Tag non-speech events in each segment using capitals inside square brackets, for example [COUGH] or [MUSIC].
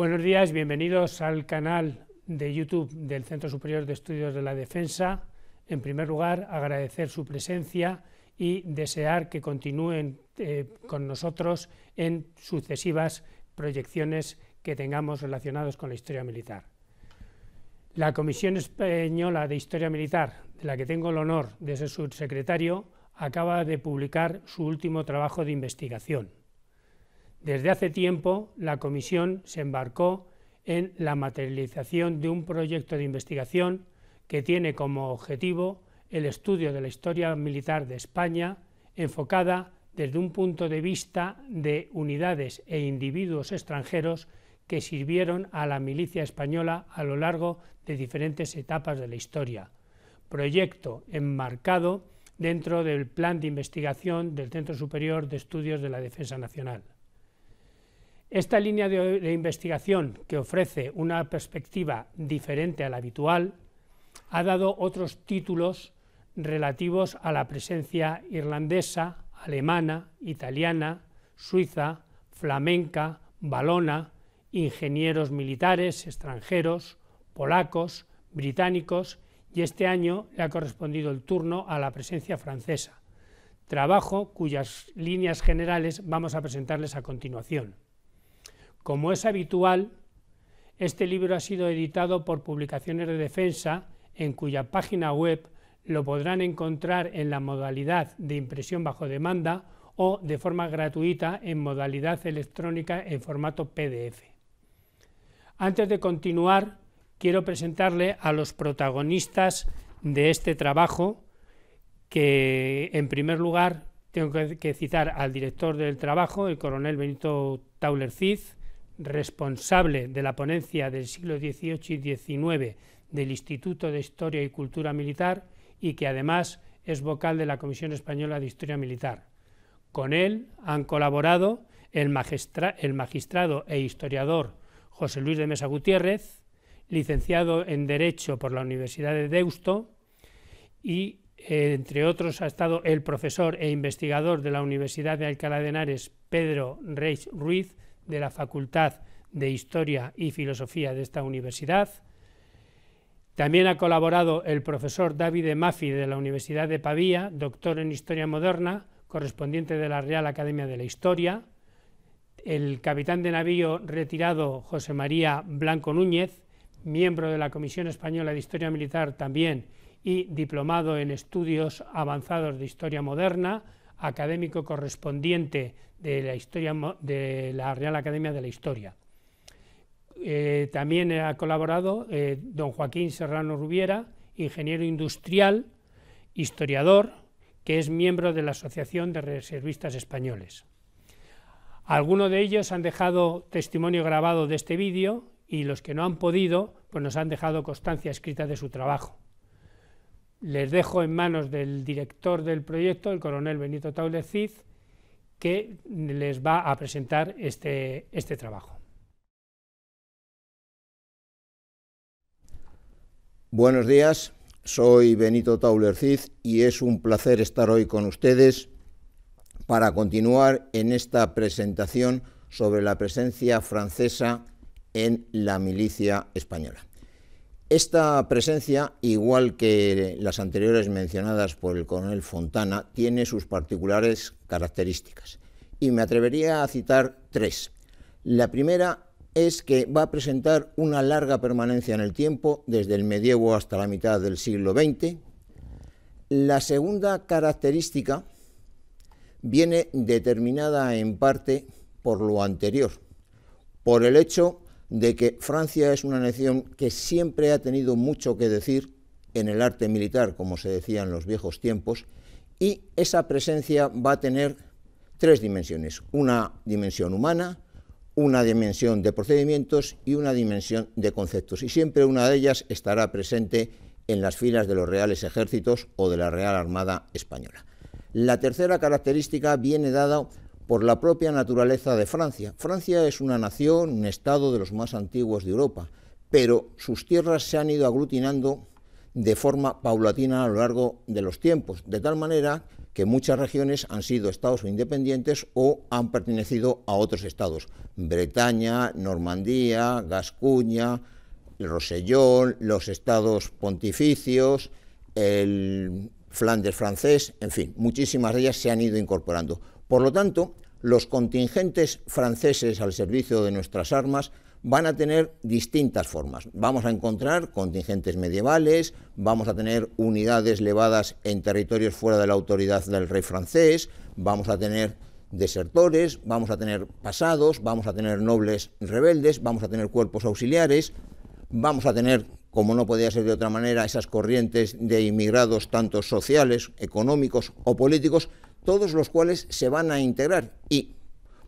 Buenos días, bienvenidos al canal de YouTube del Centro Superior de Estudios de la Defensa. En primer lugar, agradecer su presencia y desear que continúen eh, con nosotros en sucesivas proyecciones que tengamos relacionados con la historia militar. La Comisión Española de Historia Militar, de la que tengo el honor de ser subsecretario, acaba de publicar su último trabajo de investigación. Desde hace tiempo, la Comisión se embarcó en la materialización de un proyecto de investigación que tiene como objetivo el estudio de la historia militar de España, enfocada desde un punto de vista de unidades e individuos extranjeros que sirvieron a la milicia española a lo largo de diferentes etapas de la historia. Proyecto enmarcado dentro del plan de investigación del Centro Superior de Estudios de la Defensa Nacional. Esta línea de, investigación, que ofrece una perspectiva diferente a la habitual, ha dado otros títulos relativos a la presencia irlandesa, alemana, italiana, suiza, flamenca, balona, ingenieros militares extranjeros, polacos, británicos y este año le ha correspondido el turno a la presencia francesa, trabajo cuyas líneas generales vamos a presentarles a continuación. Como es habitual, este libro ha sido editado por Publicaciones de Defensa, en cuya página web lo podrán encontrar en la modalidad de impresión bajo demanda o de forma gratuita en modalidad electrónica en formato PDF. Antes de continuar, quiero presentarle a los protagonistas de este trabajo, que en primer lugar tengo que citar al director del trabajo, el coronel Benito Tauler Cid, responsable de la ponencia del siglo XVIII y XIX del Instituto de Historia y Cultura Militar y que además es vocal de la Comisión Española de Historia Militar. Con él han colaborado el, magistrado e historiador José Luis de Mesa Gutiérrez, licenciado en Derecho por la Universidad de Deusto y, entre otros, ha estado el profesor e investigador de la Universidad de Alcalá de Henares, Pedro Reis Ruiz, de la Facultad de Historia y Filosofía de esta universidad. También ha colaborado el profesor David e. Maffi de la Universidad de Pavía, doctor en Historia Moderna, correspondiente de la Real Academia de la Historia, el capitán de navío retirado José María Blanco Núñez, miembro de la Comisión Española de Historia Militar también y diplomado en estudios avanzados de historia moderna académico correspondiente de la, historia, de la Real Academia de la Historia. Eh, también ha colaborado eh, don Joaquín Serrano Rubiera, ingeniero industrial, historiador, que es miembro de la Asociación de Reservistas Españoles. Algunos de ellos han dejado testimonio grabado de este vídeo y los que no han podido, pues nos han dejado constancia escrita de su trabajo les dejo en manos del director del proyecto, el coronel Benito Tauler Cid, que les va a presentar este, este trabajo. Buenos días, soy Benito Tauler Cid y es un placer estar hoy con ustedes para continuar en esta presentación sobre la presencia francesa en la milicia española. Esta presencia, igual que las anteriores mencionadas por el coronel Fontana, tiene sus particulares características y me atrevería a citar tres. La primera es que va a presentar una larga permanencia en el tiempo, desde el medievo hasta la mitad del siglo XX. La segunda característica viene determinada en parte por lo anterior, por el hecho de que Francia es una nación que siempre ha tenido mucho que decir en el arte militar, como se decía en los viejos tiempos, y esa presencia va a tener tres dimensiones, una dimensión humana, una dimensión de procedimientos y una dimensión de conceptos, y siempre una de ellas estará presente en las filas de los reales ejércitos o de la Real Armada Española. La tercera característica viene dada por la propia naturaleza de Francia. Francia es una nación, un estado de los más antiguos de Europa, pero sus tierras se han ido aglutinando de forma paulatina a lo largo de los tiempos, de tal manera que muchas regiones han sido estados independientes o han pertenecido a otros estados. Bretaña, Normandía, Gascuña, Rosellón, los estados pontificios, el Flandes francés, en fin, muchísimas de ellas se han ido incorporando. Por lo tanto, los contingentes franceses al servicio de nuestras armas van a tener distintas formas. Vamos a encontrar contingentes medievales, vamos a tener unidades levadas en territorios fuera de la autoridad del rey francés, vamos a tener desertores, vamos a tener pasados, vamos a tener nobles rebeldes, vamos a tener cuerpos auxiliares, vamos a tener, como no podía ser de otra manera, esas corrientes de inmigrados tanto sociales, económicos o políticos todos los cuales se van a integrar y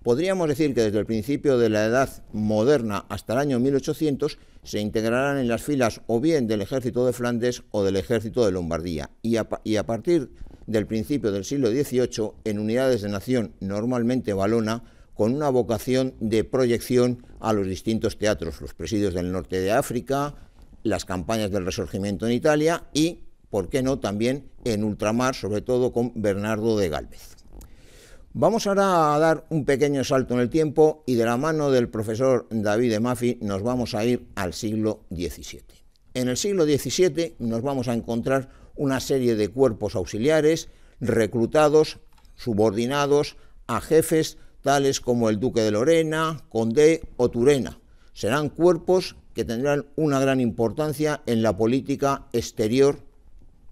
podríamos decir que desde el principio de la edad moderna hasta el año 1800 se integrarán en las filas o bien del ejército de Flandes o del ejército de Lombardía y a, partir del principio del siglo XVIII en unidades de nación normalmente balona con una vocación de proyección a los distintos teatros, los presidios del norte de África, las campañas del resurgimiento en Italia y ¿por qué no también en ultramar, sobre todo con Bernardo de Galvez? Vamos ahora a dar un pequeño salto en el tiempo y de la mano del profesor David de Mafi nos vamos a ir al siglo XVII. En el siglo XVII nos vamos a encontrar una serie de cuerpos auxiliares reclutados, subordinados a jefes tales como el Duque de Lorena, Condé o Turena. Serán cuerpos que tendrán una gran importancia en la política exterior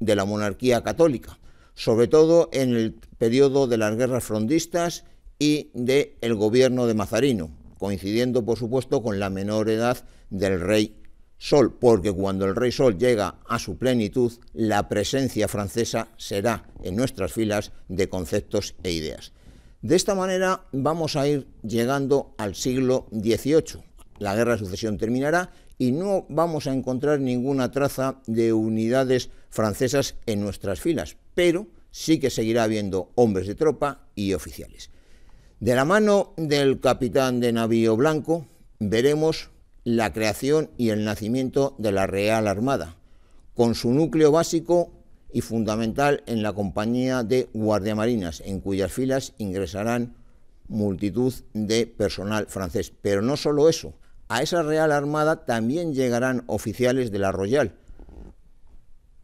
de la monarquía católica, sobre todo en el periodo de las guerras frondistas y del el gobierno de Mazarino, coincidiendo por supuesto con la menor edad del rey Sol, porque cuando el rey Sol llega a su plenitud, la presencia francesa será en nuestras filas de conceptos e ideas. De esta manera vamos a ir llegando al siglo XVIII. La guerra de sucesión terminará y no vamos a encontrar ninguna traza de unidades francesas en nuestras filas, pero sí que seguirá habiendo hombres de tropa y oficiales. De la mano del capitán de navío blanco veremos la creación y el nacimiento de la Real Armada, con su núcleo básico y fundamental en la compañía de guardiamarinas, en cuyas filas ingresarán multitud de personal francés. Pero no solo eso, a esa Real Armada también llegarán oficiales de la Royal.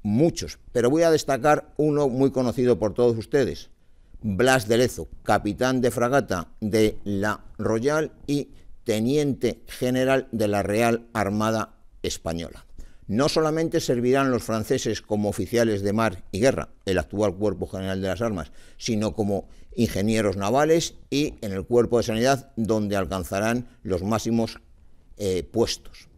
Muchos, pero voy a destacar uno muy conocido por todos ustedes. Blas de Lezo, capitán de fragata de la Royal y teniente general de la Real Armada Española. No solamente servirán los franceses como oficiales de mar y guerra, el actual Cuerpo General de las Armas, sino como ingenieros navales y en el Cuerpo de Sanidad, donde alcanzarán los máximos eh, puestos.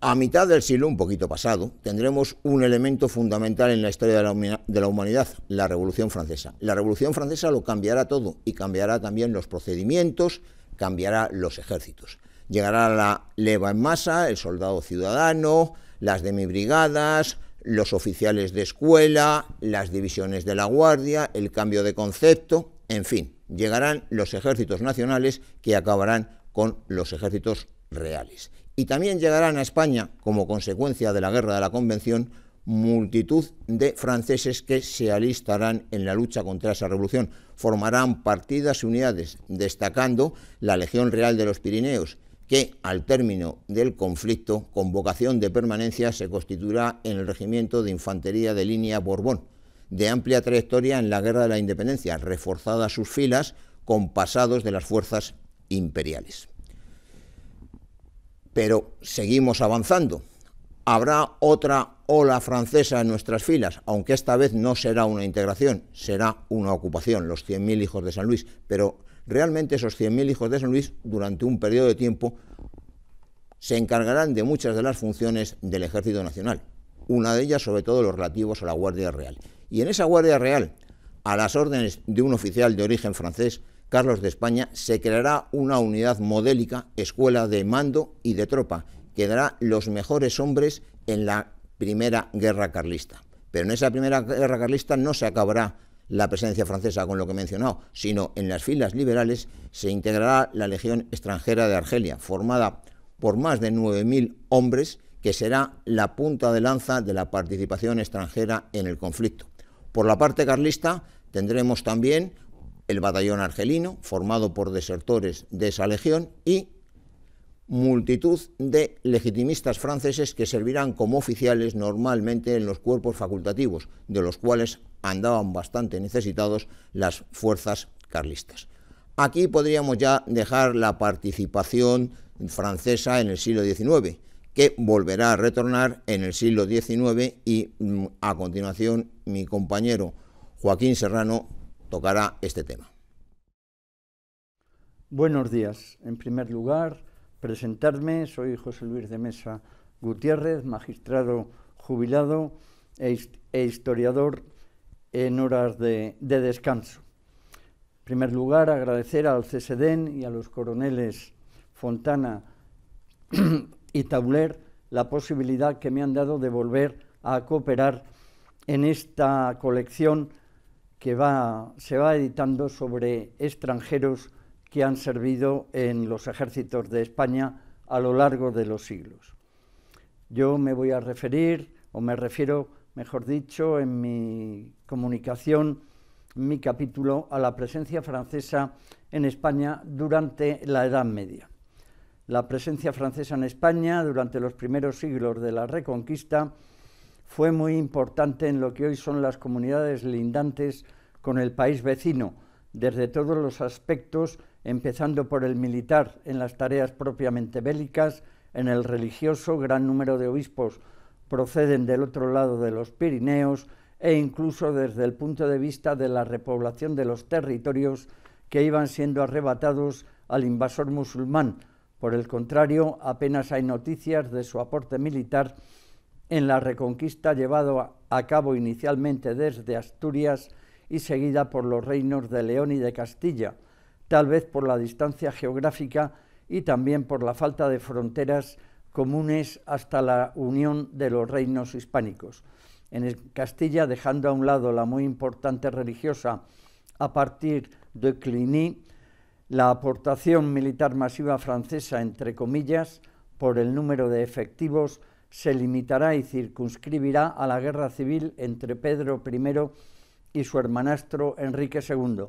A mitad del siglo, un poquito pasado, tendremos un elemento fundamental en la historia de la, de la, humanidad, la Revolución Francesa. La Revolución Francesa lo cambiará todo y cambiará también los procedimientos, cambiará los ejércitos. Llegará la leva en masa, el soldado ciudadano, las demibrigadas, los oficiales de escuela, las divisiones de la guardia, el cambio de concepto, en fin, llegarán los ejércitos nacionales que acabarán con los ejércitos reales. Y también llegarán a España, como consecuencia de la guerra de la Convención, multitud de franceses que se alistarán en la lucha contra esa revolución. Formarán partidas y unidades, destacando la Legión Real de los Pirineos, que al término del conflicto, con vocación de permanencia, se constituirá en el Regimiento de Infantería de Línea Borbón, de amplia trayectoria en la Guerra de la Independencia, reforzada sus filas con pasados de las fuerzas imperiales. Pero seguimos avanzando. Habrá otra ola francesa en nuestras filas, aunque esta vez no será una integración, será una ocupación, los 100.000 hijos de San Luis. Pero realmente esos 100.000 hijos de San Luis, durante un periodo de tiempo, se encargarán de muchas de las funciones del Ejército Nacional, una de ellas sobre todo los relativos a la Guardia Real. Y en esa Guardia Real, a las órdenes de un oficial de origen francés, Carlos de España, se creará una unidad modélica, escuela de mando y de tropa, que dará los mejores hombres en la Primera Guerra Carlista. Pero en esa Primera Guerra Carlista no se acabará la presencia francesa con lo que he mencionado, sino en las filas liberales se integrará la Legión extranjera de Argelia, formada por más de 9.000 hombres, que será la punta de lanza de la participación extranjera en el conflicto. Por la parte carlista tendremos también el batallón argelino, formado por desertores de esa legión, y multitud de legitimistas franceses que servirán como oficiales normalmente en los cuerpos facultativos, de los cuales andaban bastante necesitados las fuerzas carlistas. Aquí podríamos ya dejar la participación francesa en el siglo XIX, que volverá a retornar en el siglo XIX y mm, a continuación mi compañero Joaquín Serrano tocará este tema. Buenos días. En primer lugar, presentarme. Soy José Luis de Mesa Gutiérrez, magistrado jubilado e, e historiador en horas de, descanso. En primer lugar, agradecer al CSDEN y a los coroneles Fontana y tabler la posibilidad que me han dado de volver a cooperar en esta colección que se va editando sobre extranjeros que han servido en los ejércitos de España a lo largo de los siglos. Yo me voy a referir, o me refiero, mejor dicho, en mi comunicación, mi capítulo, a la presencia francesa en España durante la Edad Media. La presencia francesa en España durante los primeros siglos de la Reconquista fue muy importante en lo que hoy son las comunidades lindantes con el país vecino, desde todos los aspectos, empezando por el militar en las tareas propiamente bélicas, en el religioso, gran número de obispos proceden del otro lado de los Pirineos e incluso desde el punto de vista de la repoblación de los territorios que iban siendo arrebatados al invasor musulmán. Por el contrario, apenas hay noticias de su aporte militar en la reconquista llevado a cabo inicialmente desde Asturias y seguida por los reinos de León y de Castilla, tal vez por la distancia geográfica y también por la falta de fronteras comunes hasta la unión de los reinos hispánicos. En Castilla, dejando a un lado la muy importante religiosa a partir de Cligny... la aportación militar masiva francesa, entre comillas, por el número de efectivos, se limitará y circunscribirá a la guerra civil entre Pedro I y su hermanastro Enrique II,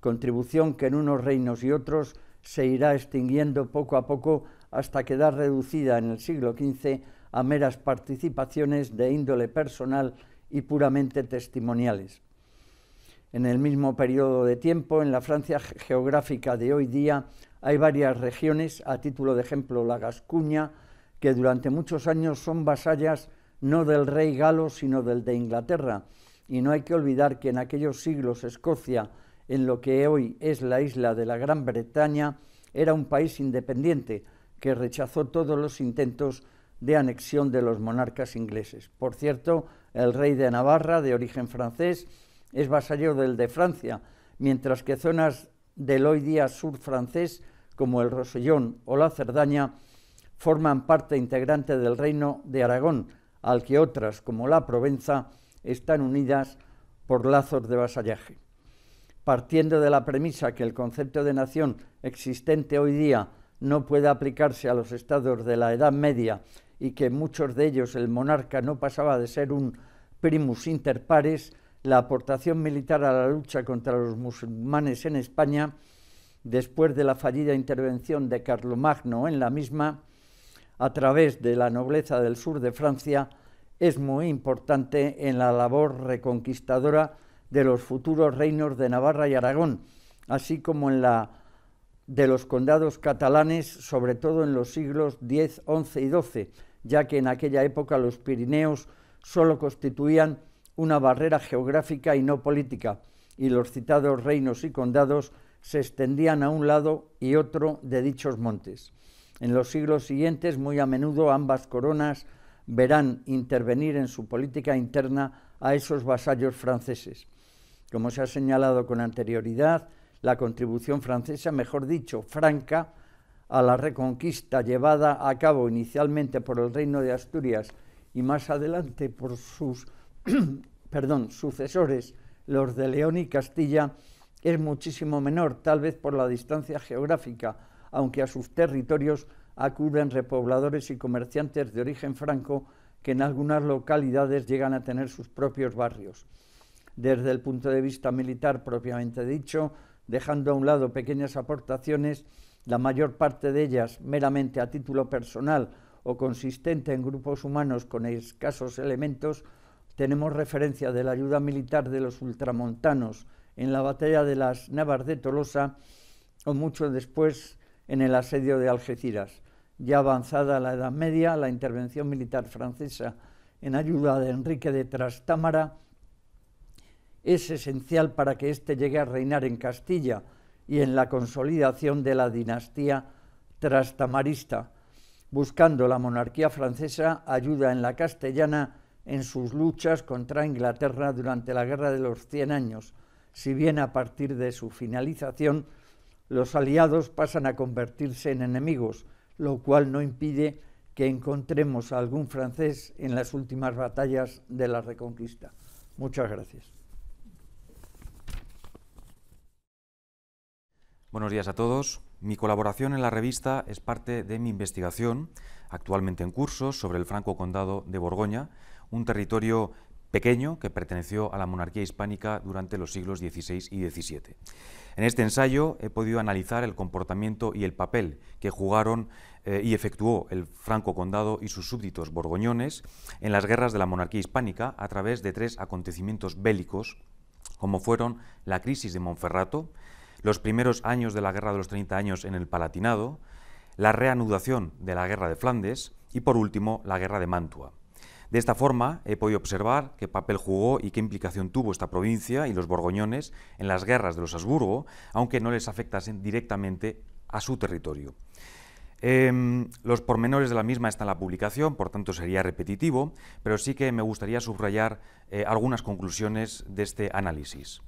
contribución que en unos reinos y otros se irá extinguiendo poco a poco hasta quedar reducida en el siglo XV a meras participaciones de índole personal y puramente testimoniales. En el mismo periodo de tiempo, en la Francia geográfica de hoy día, hay varias regiones, a título de ejemplo la Gascuña, que durante muchos años son vasallas no del rey galo, sino del de Inglaterra. Y no hay que olvidar que en aquellos siglos Escocia, en lo que hoy es la isla de la Gran Bretaña, era un país independiente que rechazó todos los intentos de anexión de los monarcas ingleses. Por cierto, el rey de Navarra, de origen francés, es vasallo del de Francia, mientras que zonas del hoy día sur francés, como el Rosellón o la Cerdaña, forman parte integrante del reino de Aragón, al que otras, como la Provenza, están unidas por lazos de vasallaje. Partiendo de la premisa que el concepto de nación existente hoy día no puede aplicarse a los estados de la Edad Media y que en muchos de ellos el monarca no pasaba de ser un primus inter pares, la aportación militar a la lucha contra los musulmanes en España, después de la fallida intervención de Carlomagno en la misma, a través de la nobleza del sur de Francia es muy importante en la labor reconquistadora de los futuros reinos de Navarra y Aragón, así como en la de los condados catalanes, sobre todo en los siglos X, XI y XII, ya que en aquella época los Pirineos solo constituían una barrera geográfica y no política, y los citados reinos y condados se extendían a un lado y otro de dichos montes. En los siglos siguientes, muy a menudo ambas coronas verán intervenir en su política interna a esos vasallos franceses. Como se ha señalado con anterioridad, la contribución francesa, mejor dicho, franca, a la reconquista llevada a cabo inicialmente por el Reino de Asturias y más adelante por sus [CLEARS THROAT] perdón, sucesores, los de León y Castilla, es muchísimo menor, tal vez por la distancia geográfica aunque a sus territorios acuden repobladores y comerciantes de origen franco que en algunas localidades llegan a tener sus propios barrios. Desde el punto de vista militar propiamente dicho, dejando a un lado pequeñas aportaciones, la mayor parte de ellas meramente a título personal o consistente en grupos humanos con escasos elementos, tenemos referencia de la ayuda militar de los ultramontanos en la batalla de las Navas de Tolosa o mucho después en el asedio de Algeciras. Ya avanzada la Edad Media, la intervención militar francesa en ayuda de Enrique de Trastámara es esencial para que éste llegue a reinar en Castilla y en la consolidación de la dinastía trastamarista, buscando la monarquía francesa ayuda en la castellana en sus luchas contra Inglaterra durante la Guerra de los Cien Años, si bien a partir de su finalización los aliados pasan a convertirse en enemigos, lo cual no impide que encontremos a algún francés en las últimas batallas de la Reconquista. Muchas gracias. Buenos días a todos. Mi colaboración en la revista es parte de mi investigación, actualmente en curso, sobre el Franco Condado de Borgoña, un territorio pequeño que perteneció a la monarquía hispánica durante los siglos XVI y XVII. En este ensayo he podido analizar el comportamiento y el papel que jugaron eh, y efectuó el Franco Condado y sus súbditos borgoñones en las guerras de la monarquía hispánica a través de tres acontecimientos bélicos, como fueron la crisis de Monferrato, los primeros años de la Guerra de los 30 Años en el Palatinado, la reanudación de la Guerra de Flandes y, por último, la Guerra de Mantua. De esta forma, he podido observar qué papel jugó y qué implicación tuvo esta provincia y los borgoñones en las guerras de los Habsburgo, aunque no les afectasen directamente a su territorio. Em, los pormenores de la misma están en la publicación, por tanto sería repetitivo, pero sí que me gustaría subrayar eh, algunas conclusiones de este análisis.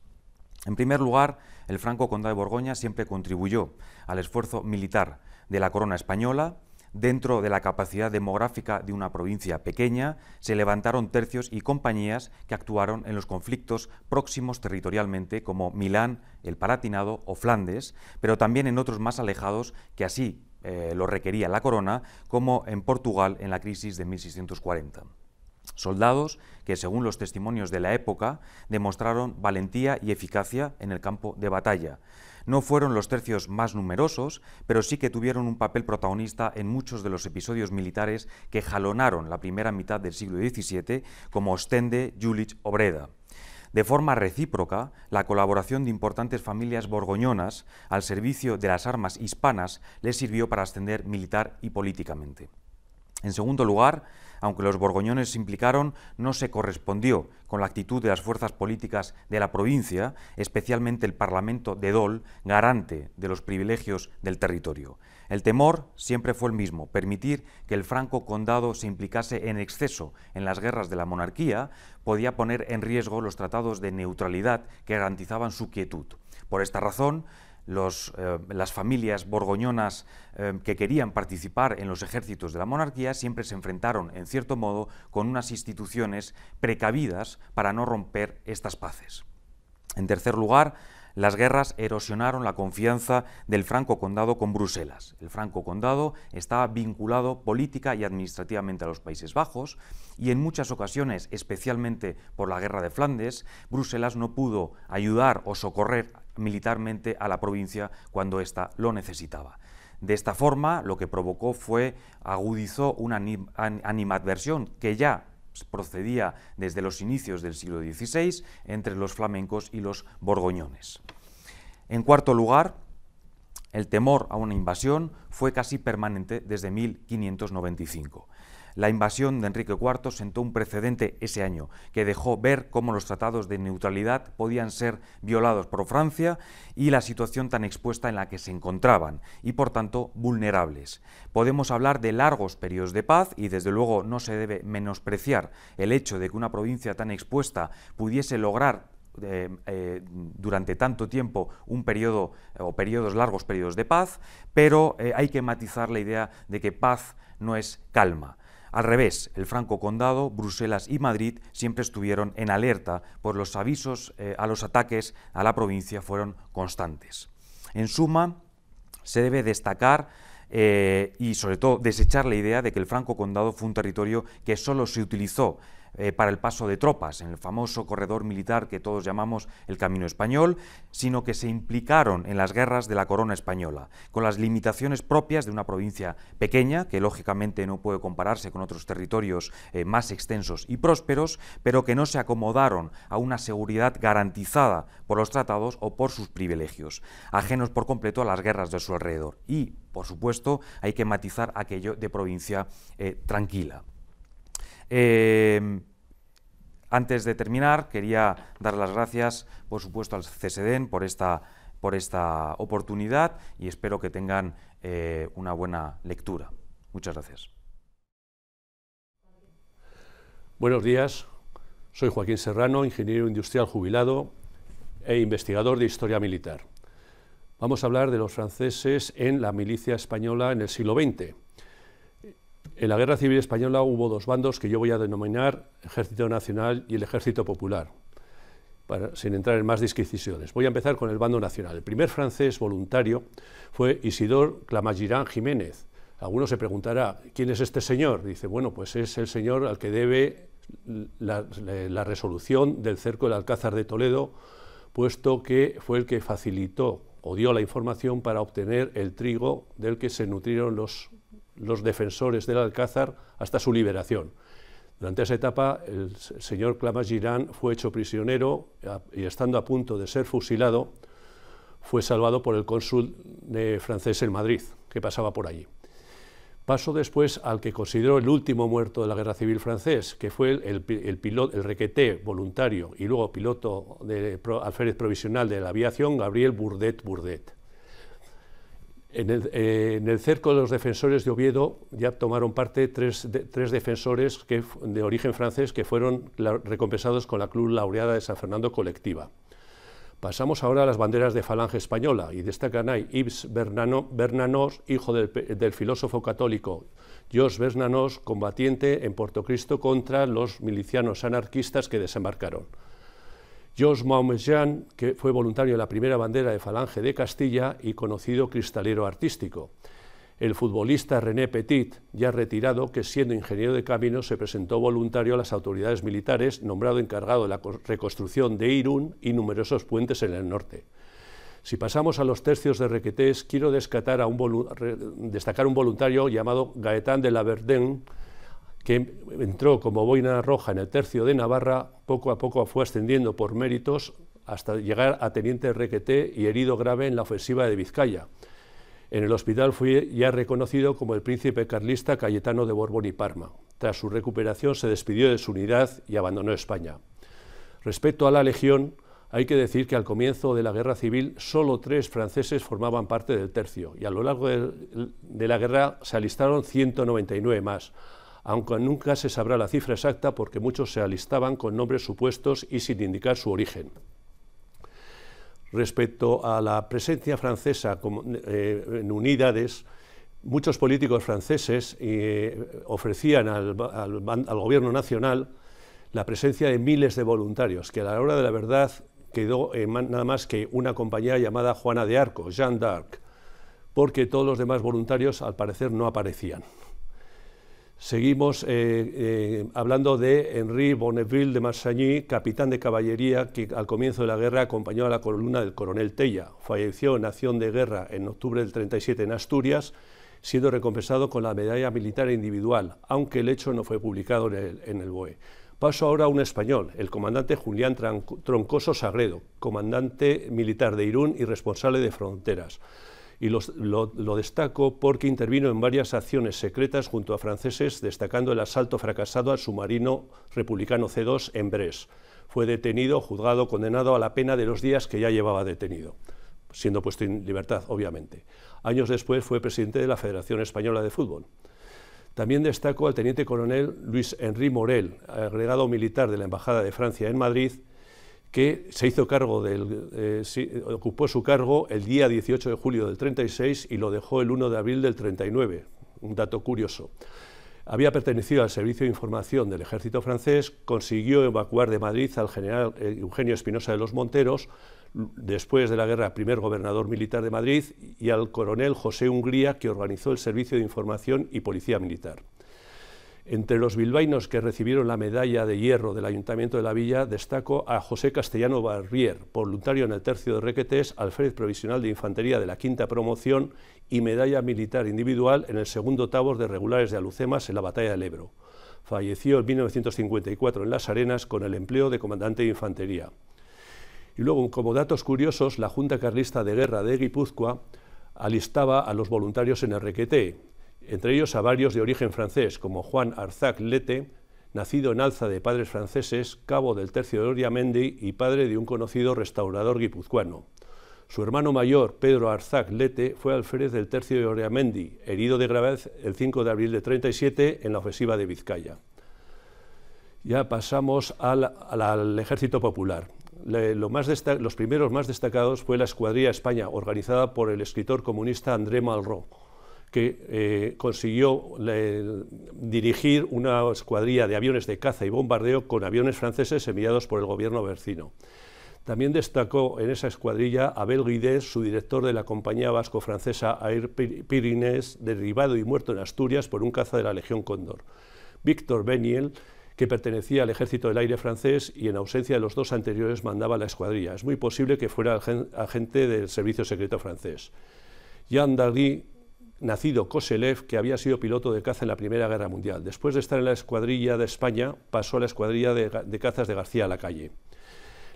En primer lugar, el franco condado de Borgoña siempre contribuyó al esfuerzo militar de la corona española Dentro de la capacidad demográfica de una provincia pequeña, se levantaron tercios y compañías que actuaron en los conflictos próximos territorialmente, como Milán, el Palatinado o Flandes, pero también en otros más alejados que así eh, lo requería la corona, como en Portugal en la crisis de 1640. Soldados que, según los testimonios de la época, demostraron valentía y eficacia en el campo de batalla. No fueron los tercios más numerosos, pero sí que tuvieron un papel protagonista en muchos de los episodios militares que jalonaron la primera mitad del siglo XVII, como Ostende, Julich o Breda. De forma recíproca, la colaboración de importantes familias borgoñonas al servicio de las armas hispanas les sirvió para ascender militar y políticamente. En segundo lugar, aunque los borgoñones se implicaron, no se correspondió con la actitud de las fuerzas políticas de la provincia, especialmente el Parlamento de Dol, garante de los privilegios del territorio. El temor siempre fue el mismo, permitir que el franco condado se implicase en exceso en las guerras de la monarquía podía poner en riesgo los tratados de neutralidad que garantizaban su quietud. Por esta razón, eh, las familias borgoñonas eh, que querían participar en los ejércitos de la monarquía siempre se enfrentaron, en cierto modo, con unas instituciones precavidas para no romper estas paces. En tercer lugar, las guerras erosionaron la confianza del Franco Condado con Bruselas. El Franco Condado estaba vinculado política y administrativamente a los Países Bajos y en muchas ocasiones, especialmente por la Guerra de Flandes, Bruselas no pudo ayudar o socorrer militarmente a la provincia cuando ésta lo necesitaba. De esta forma, lo que provocó fue agudizó una animadversión que ya procedía desde los inicios del siglo XVI entre los flamencos y los borgoñones. En cuarto lugar, el temor a una invasión fue casi permanente desde 1595. La invasión de Enrique IV sentó un precedente ese año, que dejó ver cómo los tratados de neutralidad podían ser violados por Francia y la situación tan expuesta en la que se encontraban, y por tanto vulnerables. Podemos hablar de largos periodos de paz y desde luego no se debe menospreciar el hecho de que una provincia tan expuesta pudiese lograr eh, eh, durante tanto tiempo un periodo o periodos largos periodos de paz, pero eh, hay que matizar la idea de que paz no es calma. Al revés, el Franco Condado, Bruselas y Madrid siempre estuvieron en alerta, por los avisos eh, a los ataques a la provincia fueron constantes. En suma, se debe destacar eh, y sobre todo desechar la idea de que el Franco Condado fue un territorio que solo se utilizó eh, para el paso de tropas, en el famoso corredor militar que todos llamamos el Camino Español, sino que se implicaron en las guerras de la corona española, con las limitaciones propias de una provincia pequeña, que lógicamente no puede compararse con otros territorios eh, más extensos y prósperos, pero que no se acomodaron a una seguridad garantizada por los tratados o por sus privilegios, ajenos por completo a las guerras de su alrededor. Y, por supuesto, hay que matizar aquello de provincia eh, tranquila. Em, antes de terminar, quería dar las gracias, por supuesto, al CSDN por esta, por esta oportunidad y espero que tengan eh, una buena lectura. Muchas gracias. Buenos días. Soy Joaquín Serrano, ingeniero industrial jubilado e investigador de historia militar. Vamos a hablar de los franceses en la milicia española en el siglo XX en la Guerra Civil Española hubo dos bandos que yo voy a denominar Ejército Nacional y el Ejército Popular, sin entrar en más disquisiciones. Voy a empezar con el bando nacional. El primer francés voluntario fue Isidor Clamagirán Jiménez. Alguno se preguntará, ¿quién es este señor? Dice, bueno, pues es el señor al que debe la, la resolución del cerco del Alcázar de Toledo, puesto que fue el que facilitó o dio la información para obtener el trigo del que se nutrieron los los defensores del Alcázar hasta su liberación. Durante esa etapa, el señor Clamas Girán fue hecho prisionero y estando a punto de ser fusilado, fue salvado por el cónsul francés en Madrid, que pasaba por allí. Pasó después al que consideró el último muerto de la Guerra Civil francés, que fue el, piloto, el requeté voluntario y luego piloto de alférez provisional de la aviación, Gabriel Burdet Burdet. Eh, en el, cerco de los defensores de Oviedo ya tomaron parte tres, defensores que, de origen francés que fueron recompensados con la Cruz Laureada de San Fernando Colectiva. Pasamos ahora a las banderas de Falange Española y destacan ahí Yves Bernanos, hijo del, del, filósofo católico Jos Bernanos, combatiente en Cristo contra los milicianos anarquistas que desembarcaron. Jos Maumejean, que fue voluntario de la primera bandera de Falange de Castilla y conocido cristalero artístico. El futbolista René Petit, ya retirado, que siendo ingeniero de caminos se presentó voluntario a las autoridades militares, nombrado encargado de la reconstrucción de Irún y numerosos puentes en el norte. Si pasamos a los tercios de requetés, quiero a un destacar un voluntario llamado Gaetán de la Verdun, que entró como boina roja en el tercio de Navarra, poco a poco fue ascendiendo por méritos hasta llegar a teniente requeté y herido grave en la ofensiva de Vizcaya. En el hospital fue ya reconocido como el príncipe carlista Cayetano de Borbón y Parma. Tras su recuperación se despidió de su unidad y abandonó España. Respecto a la Legión, hay que decir que al comienzo de la guerra civil solo tres franceses formaban parte del tercio y a lo largo de la guerra se alistaron 199 más, aunque nunca se sabrá la cifra exacta porque muchos se alistaban con nombres supuestos y sin indicar su origen. Respecto a la presencia francesa eh, en unidades, muchos políticos franceses eh, ofrecían al, gobierno nacional la presencia de miles de voluntarios, que a la hora de la verdad quedó nada más que una compañía llamada Juana de Arco, Jeanne d'Arc, porque todos los demás voluntarios al parecer no aparecían. Seguimos eh, eh, hablando de Henri Bonneville de Marsagny, capitán de caballería que al comienzo de la guerra acompañó a la columna del coronel Tella. Falleció en acción de guerra en octubre del 37 en Asturias, siendo recompensado con la medalla militar individual, aunque el hecho no fue publicado en el, en el BOE. Paso ahora a un español, el comandante Julián Troncoso Sagredo, comandante militar de Irún y responsable de fronteras y lo, lo, destaco porque intervino en varias acciones secretas junto a franceses, destacando el asalto fracasado al submarino republicano C2 en Brest. Fue detenido, juzgado, condenado a la pena de los días que ya llevaba detenido, siendo puesto en libertad, obviamente. Años después fue presidente de la Federación Española de Fútbol. También destaco al teniente coronel Luis Henri Morel, agregado militar de la Embajada de Francia en Madrid, que se hizo cargo eh, ocupó su cargo el día 18 de julio del 36 y lo dejó el 1 de abril del 39, un dato curioso. Había pertenecido al Servicio de Información del Ejército francés, consiguió evacuar de Madrid al general eh, Eugenio Espinosa de los Monteros, después de la guerra primer gobernador militar de Madrid, y al coronel José Hungría, que organizó el Servicio de Información y Policía Militar. Entre los bilbainos que recibieron la medalla de hierro del Ayuntamiento de la Villa, destaco a José Castellano Barrier, voluntario en el Tercio de Requetés, alférez provisional de Infantería de la Quinta Promoción y medalla militar individual en el segundo tabo de regulares de Alucemas en la Batalla del Ebro. Falleció en 1954 en Las Arenas con el empleo de comandante de infantería. Y luego, como datos curiosos, la Junta Carlista de Guerra de Guipúzcoa alistaba a los voluntarios en el Requeté, entre ellos a varios de origen francés, como Juan Arzac Lete, nacido en Alza de padres franceses, cabo del Tercio de Oriamendi y padre de un conocido restaurador guipuzcoano. Su hermano mayor, Pedro Arzac Lete, fue alférez del Tercio de Oriamendi, herido de gravedad el 5 de abril de 37 en la ofensiva de Vizcaya. Ya pasamos al, Ejército Popular. los primeros más destacados fue la Escuadrilla España, organizada por el escritor comunista André Malraux que eh, consiguió dirigir una escuadrilla de aviones de caza y bombardeo con aviones franceses enviados por el gobierno vecino. También destacó en esa escuadrilla Abel Guidez, su director de la compañía vasco-francesa Air Pyrenees, derribado y muerto en Asturias por un caza de la Legión Cóndor. Víctor Beniel, que pertenecía al ejército del aire francés y en ausencia de los dos anteriores mandaba la escuadrilla. Es muy posible que fuera agente del servicio secreto francés. Jean Dardy nacido Koselev, que había sido piloto de caza en la Primera Guerra Mundial. Después de estar en la escuadrilla de España, pasó a la escuadrilla de, cazas de García a la calle.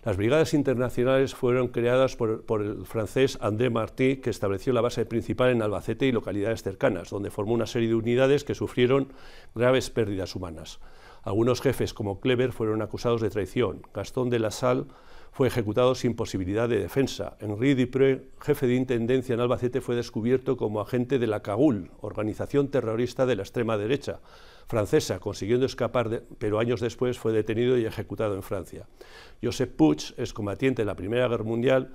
Las brigadas internacionales fueron creadas por, el francés André Martí, que estableció la base principal en Albacete y localidades cercanas, donde formó una serie de unidades que sufrieron graves pérdidas humanas. Algunos jefes, como Kleber, fueron acusados de traición. Gastón de la Salle fue ejecutado sin posibilidad de defensa. Henri Dupré, jefe de intendencia en Albacete, fue descubierto como agente de la CAGUL, organización terrorista de la extrema derecha francesa, consiguiendo escapar, pero años después fue detenido y ejecutado en Francia. Josep Puig, excombatiente en la Primera Guerra Mundial,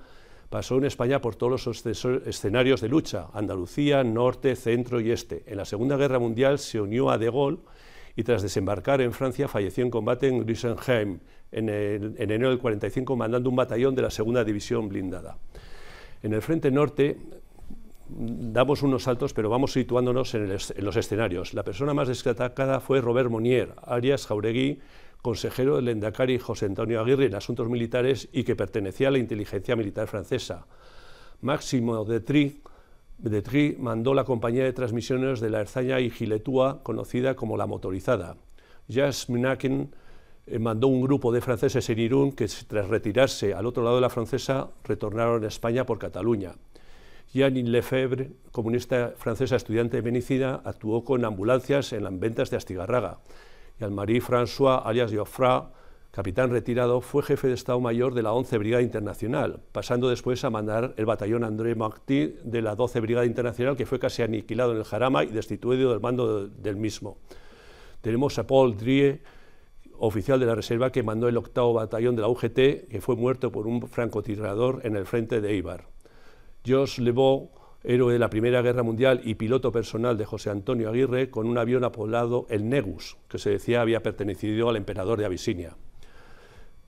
pasó en España por todos los escenarios de lucha, Andalucía, norte, centro y este. En la Segunda Guerra Mundial se unió a De Gaulle y tras desembarcar en Francia falleció en combate en Grisenheim en, enero del 45 mandando un batallón de la segunda división blindada. En el frente norte damos unos saltos, pero vamos situándonos en, los escenarios. La persona más destacada fue Robert Monnier, Arias Jauregui, consejero del Endacari José Antonio Aguirre en asuntos militares y que pertenecía a la inteligencia militar francesa. Máximo de Tri, tri mandó la compañía de transmisiones de la Erzaña y Giletúa, conocida como la motorizada. Jas eh, mandó un grupo de franceses en Irún que, tras retirarse al otro lado de la francesa, retornaron a España por Cataluña. Jeanine Lefebvre, comunista francesa estudiante de actuó con ambulancias en las ventas de Astigarraga. Y al Marie François, alias Geoffroy, capitán retirado, fue jefe de Estado Mayor de la 11 Brigada Internacional, pasando después a mandar el batallón André Martí de la 12 Brigada Internacional, que fue casi aniquilado en el Jarama y destituido del mando del mismo. Tenemos a Paul Drie, oficial de la reserva, que mandó el octavo batallón de la UGT, que fue muerto por un francotirador en el frente de Eibar. Georges Levaux, héroe de la Primera Guerra Mundial y piloto personal de José Antonio Aguirre, con un avión apodado el Negus, que se decía había pertenecido al emperador de Abisinia.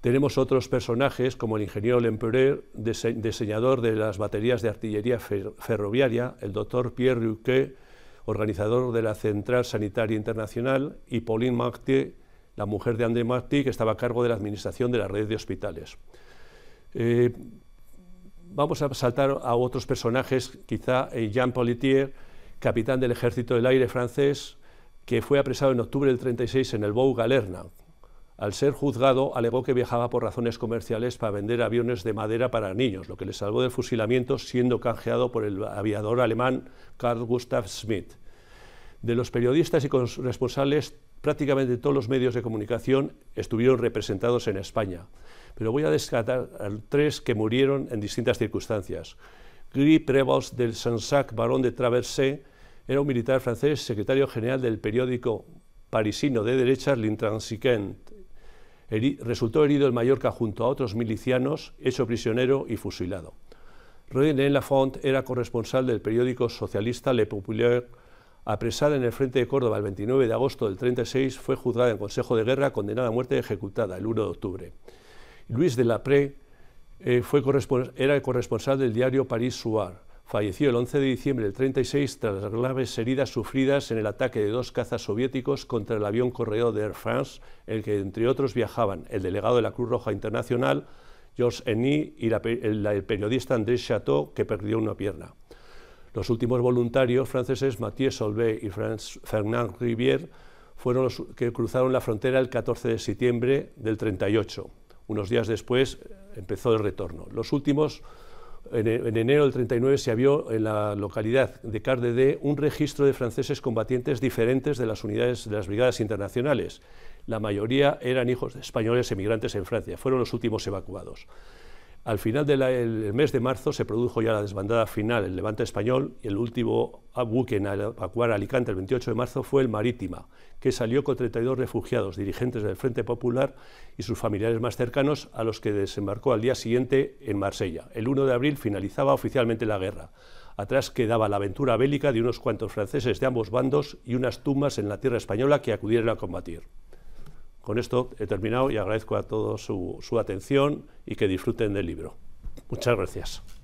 Tenemos otros personajes como el ingeniero Lempereur, diseñador de las baterías de artillería ferroviaria, el doctor Pierre Ruquet, organizador de la Central Sanitaria Internacional, y Pauline Martier, la mujer de André Marty, que estaba a cargo de la administración de la red de hospitales. Eh, vamos a saltar a otros personajes, quizá eh, Jean Politier, capitán del ejército del aire francés, que fue apresado en octubre del 36 en el Bou Galerna, al ser juzgado, alegó que viajaba por razones comerciales para vender aviones de madera para niños, lo que le salvó del fusilamiento siendo canjeado por el aviador alemán Carl Gustav Schmidt. De los periodistas y corresponsales, prácticamente todos los medios de comunicación estuvieron representados en España, pero voy a descartar a tres que murieron en distintas circunstancias. Guy Prevost del Sansac, barón de Traversé, era un militar francés, secretario general del periódico parisino de derechas L'Intransigeant, resultó herido en Mallorca junto a otros milicianos, hecho prisionero y fusilado. René Lafont era corresponsal del periódico socialista Le Populaire. Apresada en el frente de Córdoba el 29 de agosto del 36, fue juzgada en Consejo de Guerra, condenada a muerte y ejecutada el 1 de octubre. Luis de la Pre, eh, fue era el corresponsal del diario Paris Soir falleció el 11 de diciembre del 36 tras las graves heridas sufridas en el ataque de dos cazas soviéticos contra el avión correo de Air France, el que entre otros viajaban el delegado de la Cruz Roja Internacional, Georges Henny, y la, el, periodista André Chateau, que perdió una pierna. Los últimos voluntarios franceses, Mathieu Solvay y Fernand Rivière, fueron los que cruzaron la frontera el 14 de septiembre del 38. Unos días después empezó el retorno. Los últimos en, enero del 39 se abrió en la localidad de Cardedé un registro de franceses combatientes diferentes de las unidades de las brigadas internacionales. La mayoría eran hijos de españoles emigrantes en Francia, fueron los últimos evacuados. Al final del mes de marzo se produjo ya la desbandada final, el levante español, y el último buque en evacuar Alicante el 28 de marzo fue el Marítima, que salió con 32 refugiados, dirigentes del Frente Popular y sus familiares más cercanos, a los que desembarcó al día siguiente en Marsella. El 1 de abril finalizaba oficialmente la guerra. Atrás quedaba la aventura bélica de unos cuantos franceses de ambos bandos y unas tumbas en la tierra española que acudieron a combatir. Con esto he terminado y agradezco a todos su, su atención y que disfruten del libro. Muchas gracias.